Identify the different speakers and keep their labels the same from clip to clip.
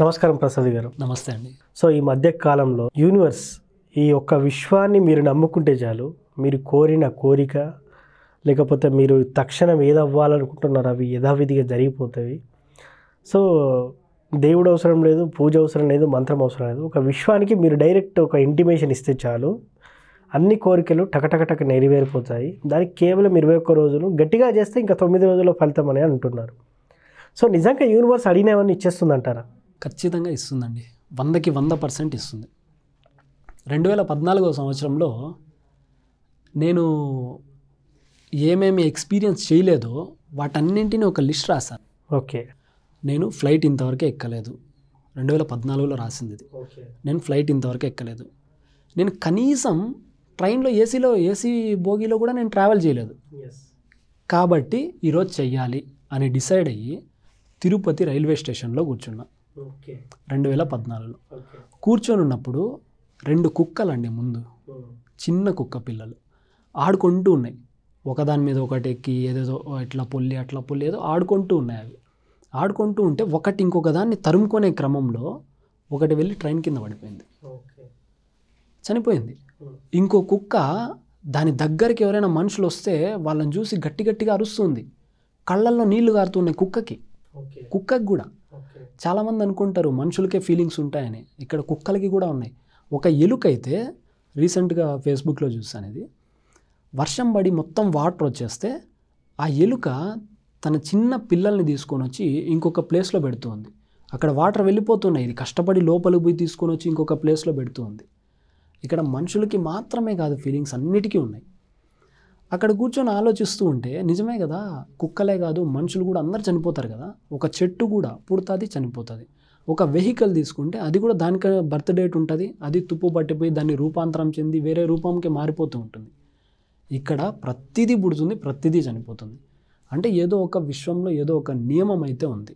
Speaker 1: నమస్కారం ప్రసాద్ గారు నమస్తే అండి సో ఈ మధ్య కాలంలో యూనివర్స్ ఈ యొక్క విశ్వాన్ని మీరు నమ్ముకుంటే చాలు మీరు కోరిన కోరిక లేకపోతే మీరు తక్షణం ఏదవ్వాలనుకుంటున్నారు అవి యథావిధిగా జరిగిపోతాయి సో దేవుడు అవసరం లేదు పూజ అవసరం లేదు మంత్రం అవసరం లేదు ఒక విశ్వానికి మీరు డైరెక్ట్ ఒక ఇంటిమేషన్ ఇస్తే చాలు అన్ని కోరికలు టకటకటక నెరవేరిపోతాయి దానికి కేవలం ఇరవై ఒక్క రోజులు గట్టిగా చేస్తే ఇంకా తొమ్మిది రోజుల ఫలితం అని అంటున్నారు సో నిజంగా యూనివర్స్ అడిగినవన్నీ ఇచ్చేస్తుంది అంటారా ఖచ్చితంగా ఇస్తుందండి వందకి వంద పర్సెంట్ ఇస్తుంది
Speaker 2: రెండు వేల పద్నాలుగో సంవత్సరంలో నేను ఏమేమి ఎక్స్పీరియన్స్ చేయలేదో వాటన్నింటినీ ఒక లిస్ట్ రాశాను ఓకే నేను ఫ్లైట్ ఇంతవరకు ఎక్కలేదు రెండు వేల పద్నాలుగులో రాసింది ఇది నేను ఫ్లైట్ ఇంతవరకు ఎక్కలేదు నేను కనీసం ట్రైన్లో ఏసీలో ఏసీ భోగిలో కూడా నేను ట్రావెల్ చేయలేదు కాబట్టి ఈరోజు చెయ్యాలి అని డిసైడ్ అయ్యి తిరుపతి రైల్వే స్టేషన్లో కూర్చున్నా రెండు వేల పద్నాలుగులో కూర్చొని ఉన్నప్పుడు రెండు కుక్కలు అండి ముందు చిన్న కుక్క పిల్లలు ఆడుకుంటూ ఉన్నాయి ఒకదాని మీద ఒకటి ఎక్కి ఏదేదో ఇట్లా పొల్లి అట్లా పొల్లి ఏదో ఆడుకుంటూ ఉన్నాయి అవి ఆడుకుంటూ ఉంటే ఒకటి ఇంకొక దాన్ని తరుముకునే క్రమంలో ఒకటి వెళ్ళి ట్రైన్ కింద పడిపోయింది చనిపోయింది ఇంకో కుక్క దాని దగ్గరికి ఎవరైనా మనుషులు వస్తే వాళ్ళని చూసి గట్టి గట్టిగా అరుస్తుంది కళ్ళల్లో నీళ్లు కారుతున్నాయి కుక్కకి కుక్కకి కూడా చాలామంది అనుకుంటారు మనుషులకే ఫీలింగ్స్ ఉంటాయని ఇక్కడ కుక్కలకి కూడా ఉన్నాయి ఒక ఎలుక అయితే రీసెంట్గా ఫేస్బుక్లో చూసాను ఇది వర్షం పడి మొత్తం వాటర్ వచ్చేస్తే ఆ ఎలుక తన చిన్న పిల్లల్ని తీసుకొని వచ్చి ఇంకొక ప్లేస్లో పెడుతుంది అక్కడ వాటర్ వెళ్ళిపోతున్నాయి ఇది కష్టపడి లోపలికి పోయి తీసుకొని వచ్చి ఇంకొక ప్లేస్లో పెడుతుంది ఇక్కడ మనుషులకి మాత్రమే కాదు ఫీలింగ్స్ అన్నిటికీ ఉన్నాయి అక్కడ కూర్చొని ఆలోచిస్తూ ఉంటే నిజమే కదా కుక్కలే కాదు మనుషులు కూడా అందరు చనిపోతారు కదా ఒక చెట్టు కూడా పుడుతుంది చనిపోతుంది ఒక వెహికల్ తీసుకుంటే అది కూడా దానికి బర్త్ డేట్ ఉంటుంది అది తుప్పు పట్టిపోయి దాన్ని రూపాంతరం చెంది వేరే రూపంకి మారిపోతూ ఉంటుంది ఇక్కడ ప్రతిదీ పుడుతుంది ప్రతిదీ చనిపోతుంది అంటే ఏదో ఒక విశ్వంలో ఏదో ఒక నియమం అయితే ఉంది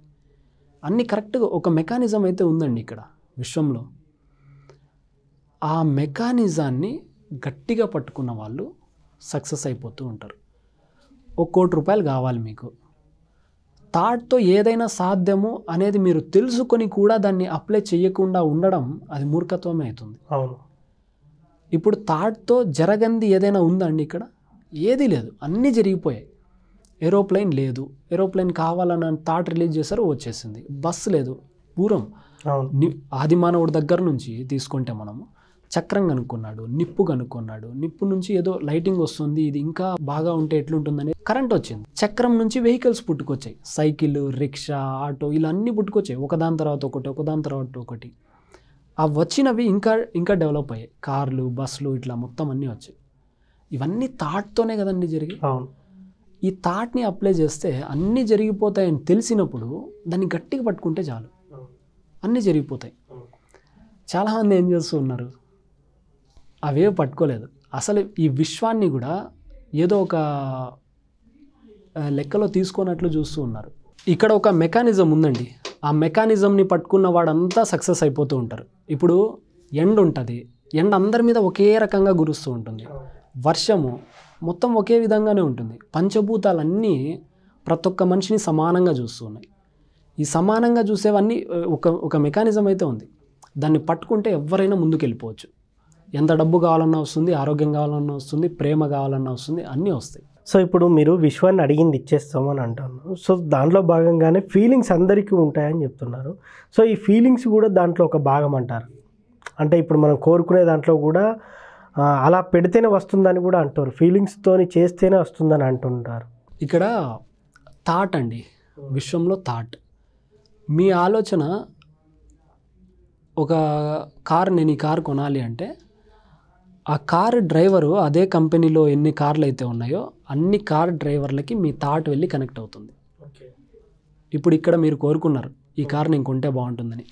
Speaker 2: అన్ని కరెక్ట్గా ఒక మెకానిజం అయితే ఉందండి ఇక్కడ విశ్వంలో ఆ మెకానిజాన్ని గట్టిగా పట్టుకున్న వాళ్ళు సక్సెస్ అయిపోతూ ఉంటారు ఒక కోటి రూపాయలు కావాలి మీకు థాట్తో ఏదైనా సాధ్యము అనేది మీరు తెలుసుకొని కూడా దాన్ని అప్లై చేయకుండా ఉండడం అది మూర్ఖత్వమే అవుతుంది అవును ఇప్పుడు థాట్తో జరగంది ఏదైనా ఉందండి ఇక్కడ ఏదీ లేదు అన్నీ జరిగిపోయాయి ఏరోప్లైన్ లేదు ఏరోప్లైన్ కావాలని థాట్ రిలీజ్ చేశారు వచ్చేసింది బస్సు లేదు పూర్వం ఆది మానవుడి దగ్గర నుంచి తీసుకుంటే మనము చక్రం కనుక్కున్నాడు నిప్పు కనుక్కున్నాడు నిప్పు నుంచి ఏదో లైటింగ్ వస్తుంది ఇది ఇంకా బాగా ఉంటే ఎట్లుంటుందని కరెంట్ వచ్చింది చక్రం నుంచి వెహికల్స్ పుట్టుకొచ్చాయి సైకిల్ రిక్షా ఆటో ఇలా అన్నీ పుట్టుకొచ్చాయి ఒకదాని తర్వాత ఒకటి ఒకదాని తర్వాత ఒకటి ఆ వచ్చినవి ఇంకా ఇంకా డెవలప్ అయ్యాయి కార్లు బస్సులు ఇట్లా మొత్తం అన్నీ వచ్చాయి ఇవన్నీ థాట్తోనే కదండి జరిగి అవును ఈ థాట్ని అప్లై చేస్తే అన్నీ జరిగిపోతాయని తెలిసినప్పుడు దాన్ని గట్టిగా పట్టుకుంటే చాలు అన్నీ జరిగిపోతాయి చాలామంది ఏం చేస్తూ ఉన్నారు అవే పట్టుకోలేదు అసలు ఈ విశ్వాన్ని కూడా ఏదో ఒక లెక్కలో తీసుకున్నట్లు చూస్తూ ఉన్నారు ఇక్కడ ఒక మెకానిజం ఉందండి ఆ మెకానిజంని పట్టుకున్న వాడంతా సక్సెస్ అయిపోతూ ఉంటారు ఇప్పుడు ఎండ ఉంటుంది ఎండ అందరి మీద ఒకే రకంగా గురుస్తూ ఉంటుంది వర్షము మొత్తం ఒకే విధంగానే ఉంటుంది పంచభూతాలన్నీ ప్రతి ఒక్క మనిషిని సమానంగా చూస్తూ ఉన్నాయి ఈ సమానంగా చూసేవన్నీ ఒక ఒక మెకానిజం అయితే ఉంది దాన్ని పట్టుకుంటే ఎవరైనా ముందుకు వెళ్ళిపోవచ్చు ఎంత డబ్బు కావాలన్నా వస్తుంది ఆరోగ్యం కావాలన్నా వస్తుంది
Speaker 1: ప్రేమ కావాలన్నా వస్తుంది అన్నీ వస్తాయి సో ఇప్పుడు మీరు విశ్వాన్ని అడిగింది ఇచ్చేస్తాం అని అంటున్నారు సో దాంట్లో భాగంగానే ఫీలింగ్స్ అందరికీ ఉంటాయని చెప్తున్నారు సో ఈ ఫీలింగ్స్ కూడా దాంట్లో ఒక భాగం అంటారు అంటే ఇప్పుడు మనం కోరుకునే దాంట్లో కూడా అలా పెడితేనే వస్తుందని కూడా అంటారు ఫీలింగ్స్తోని చేస్తేనే వస్తుందని అంటుంటారు ఇక్కడ థాట్ అండి విశ్వంలో థాట్ మీ ఆలోచన
Speaker 2: ఒక కార్ నేను ఈ కార్ కొనాలి అంటే ఆ కారు డ్రైవరు అదే కంపెనీలో ఎన్ని కార్లు అయితే ఉన్నాయో అన్ని కార్ డ్రైవర్లకి మీ థాట్ వెళ్ళి కనెక్ట్ అవుతుంది ఇప్పుడు ఇక్కడ మీరు కోరుకున్నారు ఈ కార్ నేను కొంటే బాగుంటుందని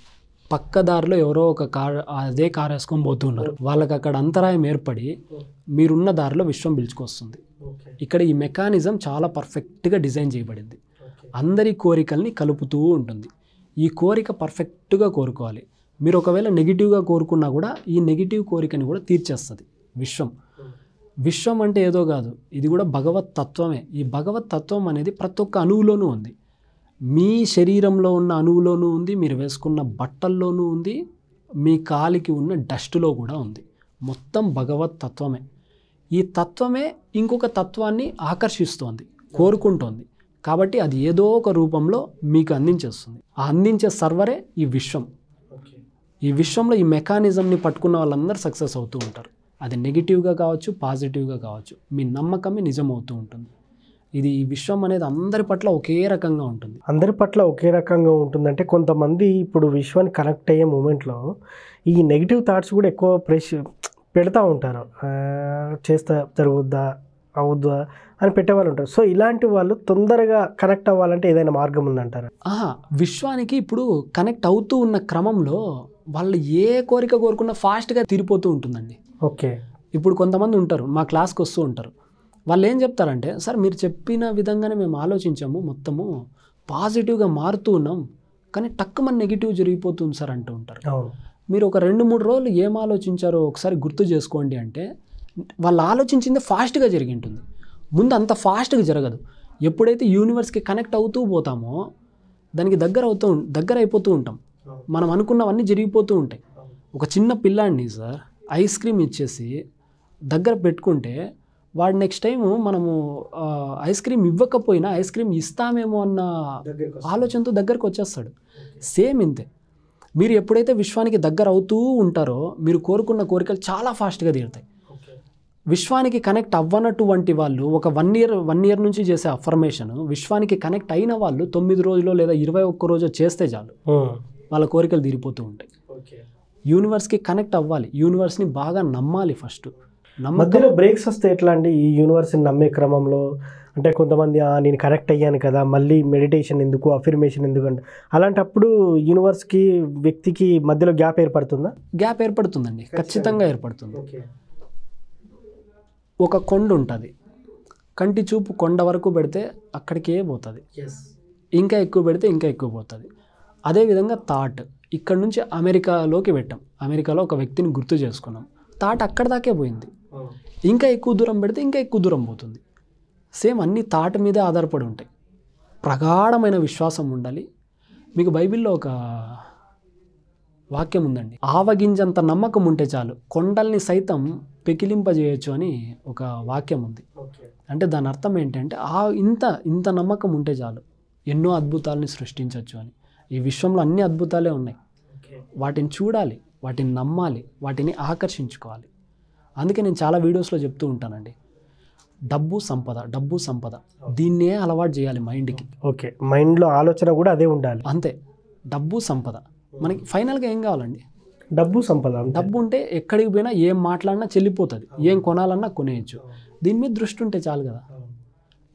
Speaker 2: పక్కదారిలో ఎవరో ఒక కార్ అదే కార్ వేసుకొని పోతున్నారు వాళ్ళకి అక్కడ అంతరాయం ఏర్పడి మీరున్న దారిలో విశ్వం పిలుచుకొస్తుంది ఇక్కడ ఈ మెకానిజం చాలా పర్ఫెక్ట్గా డిజైన్ చేయబడింది అందరి కోరికల్ని కలుపుతూ ఉంటుంది ఈ కోరిక పర్ఫెక్ట్గా కోరుకోవాలి మీరు ఒకవేళ నెగిటివ్గా కోరుకున్నా కూడా ఈ నెగిటివ్ కోరికని కూడా తీర్చేస్తుంది విశ్వం విశ్వం అంటే ఏదో కాదు ఇది కూడా భగవత్ తత్వమే ఈ భగవత్ తత్వం అనేది ప్రతి ఒక్క అణువులోనూ ఉంది మీ శరీరంలో ఉన్న అణువులోనూ ఉంది మీరు వేసుకున్న బట్టల్లోనూ ఉంది మీ కాలికి ఉన్న డస్ట్లో కూడా ఉంది మొత్తం భగవత్ తత్వమే ఈ తత్వమే ఇంకొక తత్వాన్ని ఆకర్షిస్తోంది కోరుకుంటోంది కాబట్టి అది ఏదో ఒక రూపంలో మీకు అందించేస్తుంది ఆ అందించే సర్వరే ఈ విశ్వం ఈ విశ్వంలో ఈ మెకానిజంని పట్టుకున్న వాళ్ళందరూ సక్సెస్ అవుతూ ఉంటారు అది నెగిటివ్గా కావచ్చు పాజిటివ్గా కావచ్చు మీ నమ్మకమే నిజం అవుతూ ఉంటుంది ఇది ఈ విశ్వం అనేది అందరి పట్ల ఒకే
Speaker 1: రకంగా ఉంటుంది అందరి పట్ల ఒకే రకంగా ఉంటుందంటే కొంతమంది ఇప్పుడు విశ్వాన్ని కనెక్ట్ అయ్యే మూమెంట్లో ఈ నెగిటివ్ థాట్స్ కూడా ఎక్కువ ప్రెష్ పెడతా ఉంటారు చేస్తా జరుగుద్దా అవుద్దా అని పెట్టేవాళ్ళు ఉంటారు సో ఇలాంటి వాళ్ళు తొందరగా కనెక్ట్ అవ్వాలంటే ఏదైనా మార్గం ఉందంటారు విశ్వానికి ఇప్పుడు కనెక్ట్ అవుతూ ఉన్న క్రమంలో
Speaker 2: వాళ్ళు ఏ కోరిక కోరుకున్నా ఫాస్ట్గా తీరిపోతూ ఉంటుందండి ఓకే ఇప్పుడు కొంతమంది ఉంటారు మా క్లాస్కి వస్తూ ఉంటారు వాళ్ళు ఏం చెప్తారంటే సార్ మీరు చెప్పిన విధంగానే మేము ఆలోచించాము మొత్తము పాజిటివ్గా మారుతూ ఉన్నాం కానీ టక్కుమని నెగిటివ్ జరిగిపోతుంది సార్ అంటూ ఉంటారు మీరు ఒక రెండు మూడు రోజులు ఏం ఆలోచించారో ఒకసారి గుర్తు చేసుకోండి అంటే వాళ్ళు ఆలోచించింది ఫాస్ట్గా జరిగి ఉంటుంది ముందు అంత ఫాస్ట్గా జరగదు ఎప్పుడైతే యూనివర్స్కి కనెక్ట్ అవుతూ పోతామో దానికి దగ్గర అవుతూ దగ్గర అయిపోతూ ఉంటాం మనం అనుకున్నవన్నీ జరిగిపోతూ ఉంటాయి ఒక చిన్న పిల్లాడిని సార్ ఐస్ క్రీమ్ ఇచ్చేసి దగ్గర పెట్టుకుంటే వాడు నెక్స్ట్ టైం మనము ఐస్ క్రీమ్ ఇవ్వకపోయినా ఐస్ క్రీమ్ ఇస్తామేమో అన్న ఆలోచనతో దగ్గరకు వచ్చేస్తాడు సేమ్ ఇంతే మీరు ఎప్పుడైతే విశ్వానికి దగ్గర అవుతూ ఉంటారో మీరు కోరుకున్న కోరికలు చాలా ఫాస్ట్గా తీరుతాయి విశ్వానికి కనెక్ట్ అవ్వనటువంటి వాళ్ళు ఒక వన్ ఇయర్ వన్ ఇయర్ నుంచి చేసే అఫర్మేషన్ విశ్వానికి కనెక్ట్ అయిన వాళ్ళు తొమ్మిది రోజులు లేదా ఇరవై ఒక్క రోజు చేస్తే చాలు వాళ్ళ కోరికలు తీరిపోతూ ఉంటాయి యూనివర్స్కి కనెక్ట్ అవ్వాలి యూనివర్స్ని బాగా నమ్మాలి ఫస్ట్ మధ్యలో
Speaker 1: బ్రేక్స్ వస్తే ఎట్లా అండి ఈ యూనివర్స్ని నమ్మే క్రమంలో అంటే కొంతమంది నేను కరెక్ట్ అయ్యాను కదా మళ్ళీ మెడిటేషన్ ఎందుకు అఫిర్మేషన్ ఎందుకు అంటే అలాంటప్పుడు యూనివర్స్కి వ్యక్తికి మధ్యలో గ్యాప్ ఏర్పడుతుందా గ్యాప్ ఏర్పడుతుందండి ఖచ్చితంగా ఏర్పడుతుంది
Speaker 2: ఒక కొండ ఉంటుంది కంటి చూపు కొండ వరకు పెడితే అక్కడికే పోతుంది ఇంకా ఎక్కువ పెడితే ఇంకా ఎక్కువ పోతుంది అదేవిధంగా థాట్ ఇక్కడ నుంచి అమెరికాలోకి పెట్టాం అమెరికాలో ఒక వ్యక్తిని గుర్తు చేసుకున్నాం థాట్ అక్కడ దాకే పోయింది ఇంకా ఎక్కువ దూరం పెడితే ఇంకా ఎక్కువ దూరం పోతుంది సేమ్ అన్ని థాట్ మీదే ఆధారపడి ఉంటాయి ప్రగాఢమైన విశ్వాసం ఉండాలి మీకు బైబిల్లో ఒక వాక్యం ఉందండి ఆవగింజంత నమ్మకం ఉంటే చాలు కొండల్ని సైతం పెకిలింపజేయచ్చు అని ఒక వాక్యం ఉంది అంటే దాని అర్థం ఏంటంటే ఆ ఇంత ఇంత నమ్మకం ఉంటే చాలు ఎన్నో అద్భుతాలని సృష్టించవచ్చు అని ఈ విశ్వంలో అన్ని అద్భుతాలే ఉన్నాయి వాటిని చూడాలి వాటిని నమ్మాలి వాటిని ఆకర్షించుకోవాలి అందుకే నేను చాలా వీడియోస్లో చెప్తూ ఉంటానండి డబ్బు సంపద డబ్బు సంపద దీన్నే అలవాటు చేయాలి మైండ్కి ఓకే మైండ్లో ఆలోచన కూడా అదే ఉండాలి అంతే డబ్బు సంపద మనకి ఫైనల్గా ఏం కావాలండి డబ్బు సంపద డబ్బు ఉంటే ఎక్కడికి పోయినా ఏం మాట్లాడినా చెల్లిపోతుంది ఏం కొనాలన్నా కొనేయచ్చు దీని మీద దృష్టి ఉంటే చాలు కదా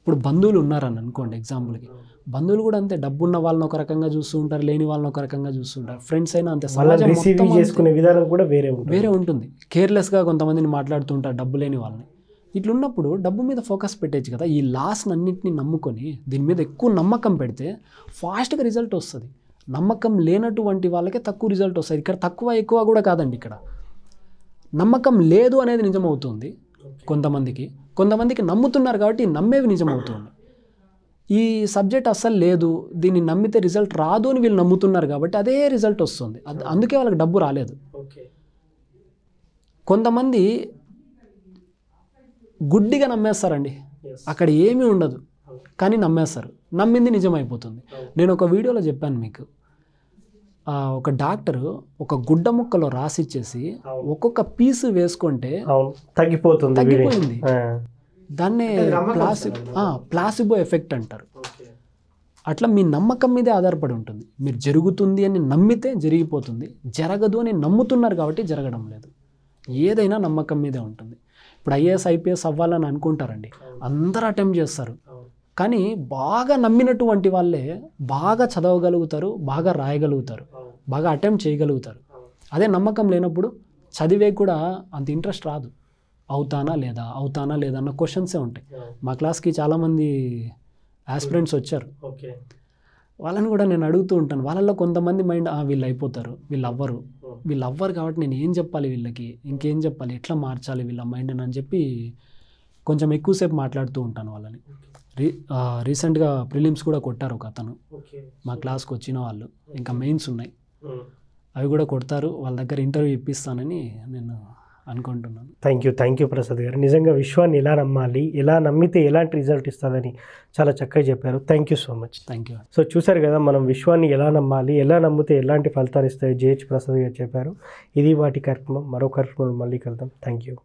Speaker 2: ఇప్పుడు బంధువులు ఉన్నారని అనుకోండి ఎగ్జాంపుల్కి బంధువులు కూడా అంతే డబ్బు ఉన్న వాళ్ళని ఒక రకంగా చూస్తూ ఉంటారు లేని వాళ్ళని ఒక రకంగా చూస్తూ ఉంటారు ఫ్రెండ్స్ అయినా అంతే సమాజం చేసుకునే
Speaker 1: విధానం కూడా వేరే వేరే
Speaker 2: ఉంటుంది కేర్లెస్గా కొంతమందిని మాట్లాడుతుంటారు డబ్బు లేని వాళ్ళని ఇట్లున్నప్పుడు డబ్బు మీద ఫోకస్ పెట్టచ్చు కదా ఈ లాస్ని అన్నింటినీ నమ్ముకొని దీని మీద ఎక్కువ నమ్మకం పెడితే ఫాస్ట్గా రిజల్ట్ వస్తుంది నమ్మకం లేనటువంటి వాళ్ళకే తక్కువ రిజల్ట్ వస్తుంది ఇక్కడ తక్కువ ఎక్కువ కూడా కాదండి ఇక్కడ నమ్మకం లేదు అనేది నిజమవుతుంది కొంతమందికి కొంతమందికి నమ్ముతున్నారు కాబట్టి నమ్మేవి నిజమవుతుంది ఈ సబ్జెక్ట్ అస్సలు లేదు దీన్ని నమ్మితే రిజల్ట్ రాదు అని వీళ్ళు నమ్ముతున్నారు కాబట్టి అదే రిజల్ట్ వస్తుంది అందుకే వాళ్ళకి డబ్బు రాలేదు కొంతమంది గుడ్డిగా నమ్మేస్తారండి అక్కడ ఏమీ ఉండదు కానీ నమ్మేస్తారు నమ్మింది నిజమైపోతుంది నేను ఒక వీడియోలో చెప్పాను మీకు ఒక డాక్టర్ ఒక గుడ్డ ముక్కలో రాసిచ్చేసి ఒక్కొక్క పీస్ వేసుకుంటే తగ్గిపోతుంది తగ్గిపోయింది దాన్ని ప్లాసిబ్ ప్లాసిబో ఎఫెక్ట్ అంటారు అట్లా మీ నమ్మకం మీదే ఆధారపడి ఉంటుంది మీరు జరుగుతుంది అని నమ్మితే జరిగిపోతుంది జరగదు అని నమ్ముతున్నారు కాబట్టి జరగడం లేదు ఏదైనా నమ్మకం మీదే ఉంటుంది ఇప్పుడు ఐఏఎస్ ఐపీఎస్ అవ్వాలని అనుకుంటారండి అందరూ అటెంప్ట్ చేస్తారు కానీ బాగా నమ్మినటువంటి వాళ్ళే బాగా చదవగలుగుతారు బాగా రాయగలుగుతారు బాగా అటెంప్ట్ చేయగలుగుతారు అదే నమ్మకం లేనప్పుడు చదివే కూడా అంత ఇంట్రెస్ట్ రాదు అవుతానా లేదా అవుతానా లేదా అన్న క్వశ్చన్సే ఉంటాయి మా క్లాస్కి చాలామంది ఆస్పిరెంట్స్ వచ్చారు వాళ్ళని కూడా నేను అడుగుతూ ఉంటాను వాళ్ళల్లో కొంతమంది మైండ్ వీళ్ళు అయిపోతారు వీళ్ళు అవ్వరు వీళ్ళు అవ్వరు కాబట్టి నేను ఏం చెప్పాలి వీళ్ళకి ఇంకేం చెప్పాలి ఎట్లా మార్చాలి వీళ్ళ మైండ్ అని చెప్పి కొంచెం ఎక్కువసేపు మాట్లాడుతూ ఉంటాను వాళ్ళని రీ రీసెంట్గా ప్రిలిమ్స్ కూడా కొట్టారు ఒక అతను మా క్లాస్కి వచ్చిన వాళ్ళు ఇంకా మెయిన్స్ ఉన్నాయి అవి కూడా కొడతారు
Speaker 1: వాళ్ళ దగ్గర ఇంటర్వ్యూ ఇప్పిస్తానని నేను అనుకుంటున్నాను thank you thank you Prasad గారు నిజంగా విశ్వాన్ని ఎలా నమ్మాలి ఎలా నమ్మితే ఎలాంటి రిజల్ట్ ఇస్తుందని చాలా చక్కగా చెప్పారు thank you so much thank you so చూసారు కదా మనం విశ్వాన్ని ఎలా నమ్మాలి ఎలా నమ్మితే ఎలాంటి ఫలితాలు ఇస్తాయో జేహెచ్ ప్రసాద్ గారు చెప్పారు ఇది వాటి కార్యక్రమం మరో కార్యక్రమం మళ్ళీ కలుద్దాం థ్యాంక్ యూ